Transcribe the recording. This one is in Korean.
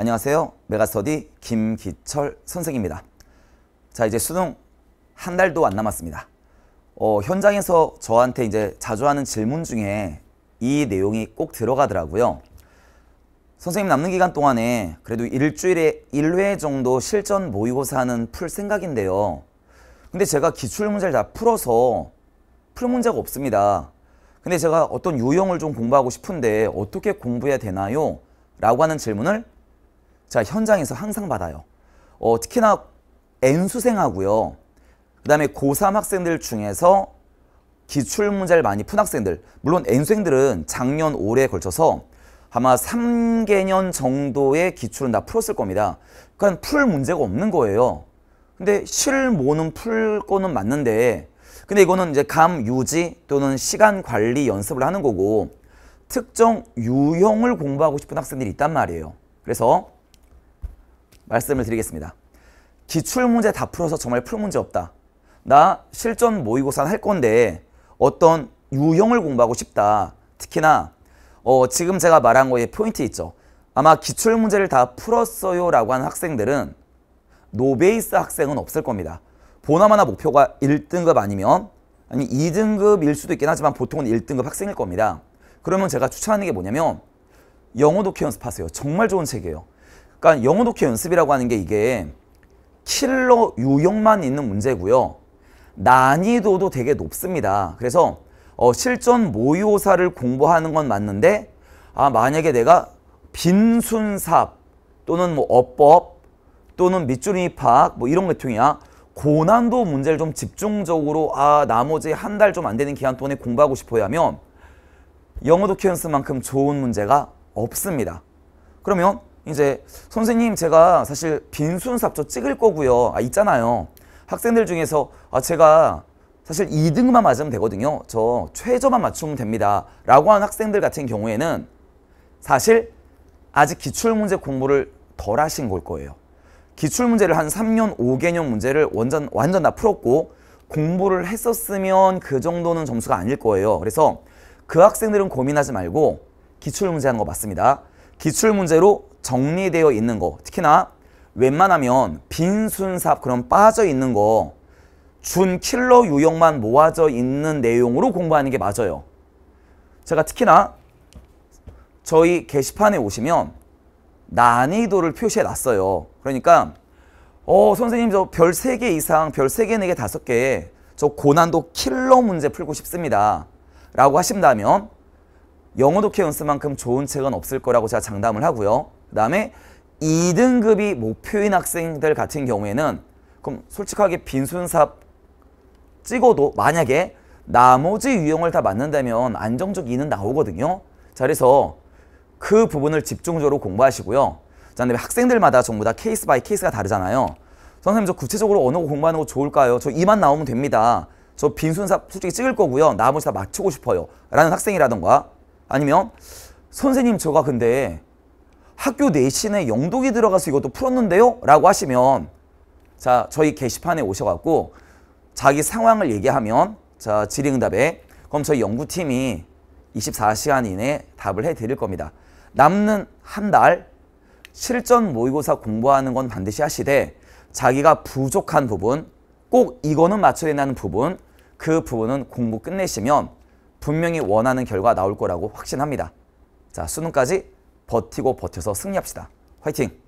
안녕하세요. 메가스터디 김기철 선생입니다. 자, 이제 수능 한 달도 안 남았습니다. 어, 현장에서 저한테 이제 자주 하는 질문 중에 이 내용이 꼭 들어가더라고요. 선생님 남는 기간 동안에 그래도 일주일에 1회 정도 실전 모의고사는 풀 생각인데요. 근데 제가 기출문제를 다 풀어서 풀 문제가 없습니다. 근데 제가 어떤 유형을 좀 공부하고 싶은데 어떻게 공부해야 되나요? 라고 하는 질문을 제가 현장에서 항상 받아요. 어, 특히나 N수생하고요. 그 다음에 고3 학생들 중에서 기출문제를 많이 푼 학생들 물론 N수생들은 작년 올해에 걸쳐서 아마 3개년 정도의 기출은 다 풀었을 겁니다. 그러니까 풀 문제가 없는 거예요. 근데 실모는 풀 거는 맞는데 근데 이거는 이제 감 유지 또는 시간 관리 연습을 하는 거고 특정 유형을 공부하고 싶은 학생들이 있단 말이에요. 그래서 말씀을 드리겠습니다. 기출문제 다 풀어서 정말 풀 문제 없다. 나 실전 모의고사할 건데 어떤 유형을 공부하고 싶다. 특히나 어, 지금 제가 말한 거에 포인트 있죠. 아마 기출문제를 다 풀었어요 라고 하는 학생들은 노베이스 학생은 없을 겁니다. 보나마나 목표가 1등급 아니면 아니 2등급일 수도 있긴 하지만 보통은 1등급 학생일 겁니다. 그러면 제가 추천하는 게 뭐냐면 영어 독해 연습하세요. 정말 좋은 책이에요. 그러니까 영어 독해 연습이라고 하는 게 이게 킬러 유형만 있는 문제고요. 난이도도 되게 높습니다. 그래서 어, 실전 모의고사를 공부하는 건 맞는데 아 만약에 내가 빈순삽 또는 뭐 어법 또는 밑줄이 파악 뭐 이런 것통이야 고난도 문제를 좀 집중적으로 아 나머지 한 달 좀 안 되는 기간 동안에 공부하고 싶어야 하면 영어 독해 연습만큼 좋은 문제가 없습니다. 그러면 이제 선생님 제가 사실 빈순삽조 찍을 거고요. 아 있잖아요. 학생들 중에서 아 제가 사실 2등만 맞으면 되거든요. 저 최저만 맞추면 됩니다. 라고 하는 학생들 같은 경우에는 사실 아직 기출문제 공부를 덜 하신 걸 거예요. 기출문제를 한 3년 5개년 문제를 완전, 완전 다 풀었고 공부를 했었으면 그 정도는 점수가 아닐 거예요. 그래서 그 학생들은 고민하지 말고 기출문제 하는 거 맞습니다. 기출 문제로 정리되어 있는 거 특히나 웬만하면 빈순삽 그런 빠져 있는 거 준 킬러 유형만 모아져 있는 내용으로 공부하는 게 맞아요. 제가 특히나 저희 게시판에 오시면 난이도를 표시해 놨어요. 그러니까 어 선생님 저별 3개 이상 별 3개 4개 5개 저 고난도 킬러 문제 풀고 싶습니다. 라고 하신다면 영어 독해 연습만큼 좋은 책은 없을 거라고 제가 장담을 하고요. 그 다음에 2등급이 목표인 학생들 같은 경우에는 그럼 솔직하게 빈손삽 찍어도 만약에 나머지 유형을 다 맞는다면 안정적 2는 나오거든요. 자 그래서 그 부분을 집중적으로 공부하시고요. 자 근데 학생들마다 전부 다 케이스 바이 케이스가 다르잖아요. 선생님 저 구체적으로 어느 거 공부하는 거 좋을까요? 저 2만 나오면 됩니다. 저 빈손삽 솔직히 찍을 거고요. 나머지 다 맞추고 싶어요. 라는 학생이라던가 아니면 선생님 저가 근데 학교 내신에 영독이 들어가서 이것도 풀었는데요? 라고 하시면 자 저희 게시판에 오셔갖고 자기 상황을 얘기하면 자 질의응답에 그럼 저희 연구팀이 24시간 이내에 답을 해드릴 겁니다. 남는 한 달 실전 모의고사 공부하는 건 반드시 하시되 자기가 부족한 부분 꼭 이거는 맞춰야 된다는 부분 그 부분은 공부 끝내시면 분명히 원하는 결과 나올 거라고 확신합니다. 자, 수능까지 버티고 버텨서 승리합시다. 화이팅!